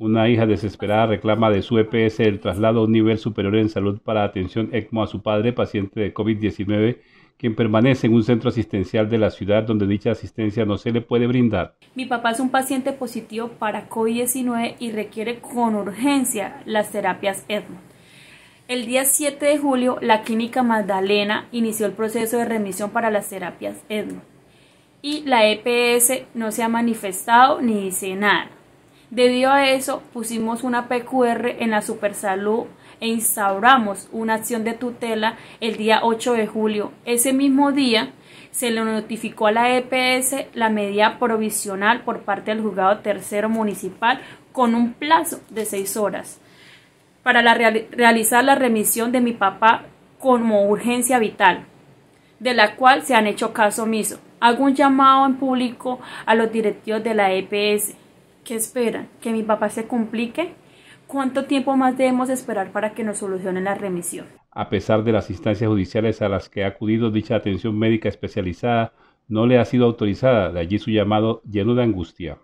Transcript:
Una hija desesperada reclama de su EPS el traslado a un nivel superior en salud para atención ECMO a su padre, paciente de COVID-19, quien permanece en un centro asistencial de la ciudad donde dicha asistencia no se le puede brindar. Mi papá es un paciente positivo para COVID-19 y requiere con urgencia las terapias ECMO. El día 7 de julio, la clínica Magdalena inició el proceso de remisión para las terapias ECMO y la EPS no se ha manifestado ni dice nada. Debido a eso, pusimos una PQR en la Supersalud e instauramos una acción de tutela el día 8 de julio. Ese mismo día se le notificó a la EPS la medida provisional por parte del juzgado tercero municipal con un plazo de seis horas para realizar la remisión de mi papá como urgencia vital, de la cual se han hecho caso omiso. Hago un llamado en público a los directivos de la EPS ¿Qué espera? ¿Que mi papá se complique? ¿Cuánto tiempo más debemos esperar para que nos solucionen la remisión? A pesar de las instancias judiciales a las que ha acudido dicha atención médica especializada, no le ha sido autorizada, de allí su llamado lleno de angustia.